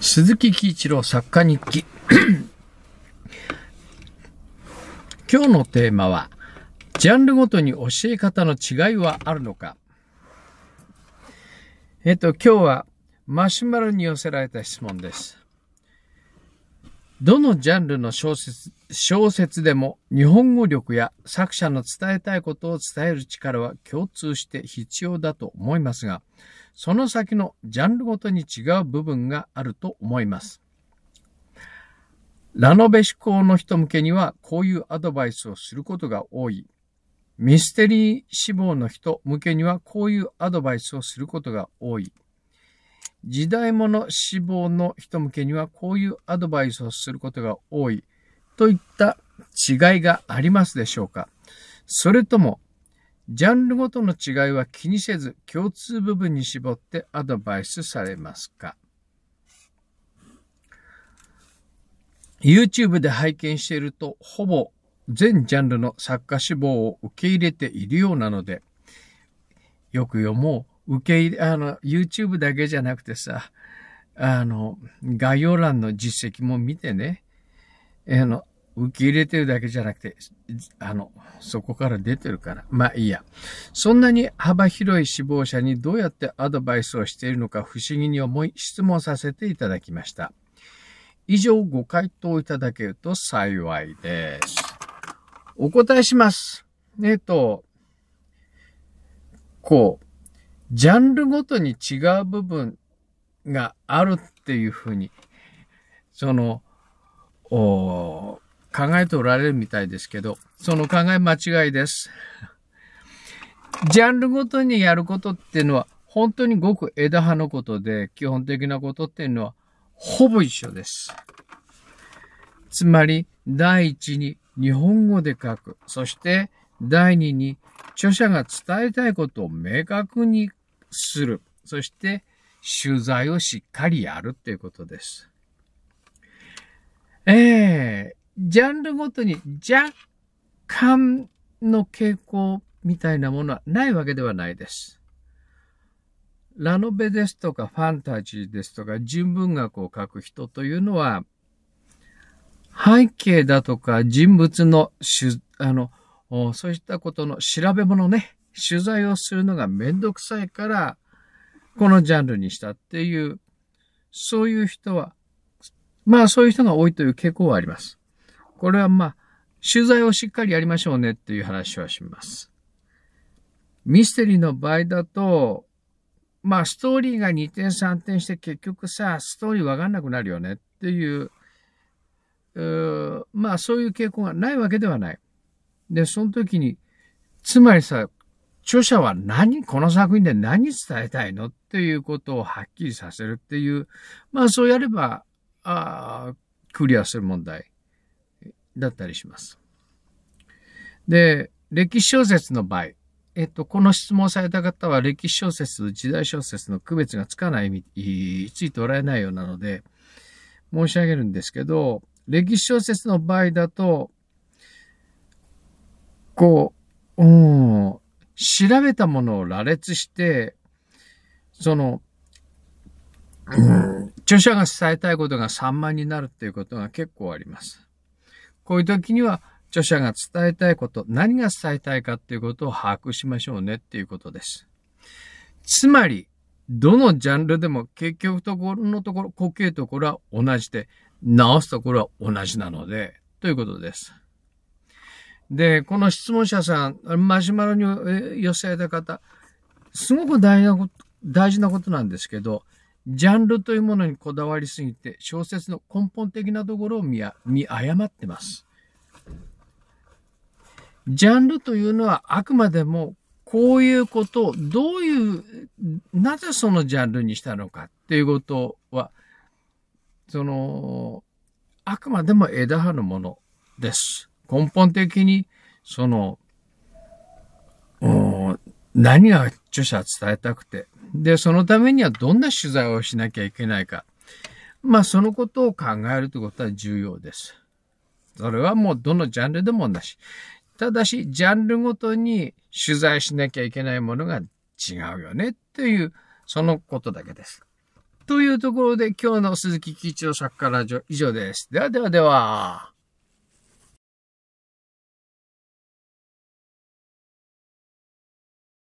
鈴木喜一郎作家日記 今日のテーマは、ジャンルごとに教え方の違いはあるのかえっと、今日はマシュマロに寄せられた質問です。どのジャンルの小説、小説でも日本語力や作者の伝えたいことを伝える力は共通して必要だと思いますが、その先のジャンルごとに違う部分があると思います。ラノベ志向の人向けにはこういうアドバイスをすることが多い。ミステリー志望の人向けにはこういうアドバイスをすることが多い。時代物志望の人向けにはこういうアドバイスをすることが多い。といった違いがありますでしょうかそれともジャンルごとの違いは気にせず、共通部分に絞ってアドバイスされますか ?YouTube で拝見していると、ほぼ全ジャンルの作家志望を受け入れているようなので、よく読もう。受け入れ、あの、YouTube だけじゃなくてさ、あの、概要欄の実績も見てね、あの、受け入れてるだけじゃなくて、あの、そこから出てるから。まあいいや。そんなに幅広い志望者にどうやってアドバイスをしているのか不思議に思い、質問させていただきました。以上ご回答いただけると幸いです。お答えします。えっと、こう、ジャンルごとに違う部分があるっていうふうに、その、お考えておられるみたいですけど、その考え間違いです。ジャンルごとにやることっていうのは、本当にごく枝葉のことで、基本的なことっていうのは、ほぼ一緒です。つまり、第一に日本語で書く。そして、第二に著者が伝えたいことを明確にする。そして、取材をしっかりやるっていうことです。ええジャンルごとに若干の傾向みたいなものはないわけではないです。ラノベですとかファンタジーですとか人文学を書く人というのは背景だとか人物のしあの、そういったことの調べ物ね、取材をするのがめんどくさいから、このジャンルにしたっていう、そういう人は、まあそういう人が多いという傾向はあります。これはまあ、取材をしっかりやりましょうねっていう話はします。ミステリーの場合だと、まあ、ストーリーが2点3点して結局さ、ストーリーわかんなくなるよねっていう、うまあ、そういう傾向がないわけではない。で、その時に、つまりさ、著者は何、この作品で何伝えたいのっていうことをはっきりさせるっていう、まあそうやれば、ああ、クリアする問題。だったりします。で、歴史小説の場合、えっと、この質問された方は歴史小説、時代小説の区別がつかない、ついておられないようなので、申し上げるんですけど、歴史小説の場合だと、こう、うん、調べたものを羅列して、その、うん、著者が伝えたいことが散漫になるっていうことが結構あります。こういう時には、著者が伝えたいこと、何が伝えたいかっていうことを把握しましょうねっていうことです。つまり、どのジャンルでも結局ところのところ、固形ところは同じで、直すところは同じなので、ということです。で、この質問者さん、マシュマロに寄せられた方、すごく大事なこと、大事なことなんですけど、ジャンルというものにこだわりすぎて、小説の根本的なところを見誤ってます。ジャンルというのはあくまでもこういうことをどういう、なぜそのジャンルにしたのかっていうことは、その、あくまでも枝葉のものです。根本的に、その、何が著者は伝えたくて、で、そのためにはどんな取材をしなきゃいけないか。まあ、そのことを考えるということは重要です。それはもうどのジャンルでも同じ。ただし、ジャンルごとに取材しなきゃいけないものが違うよねという、そのことだけです。というところで今日の鈴木吉郎作家ラジオ以上です。ではではでは。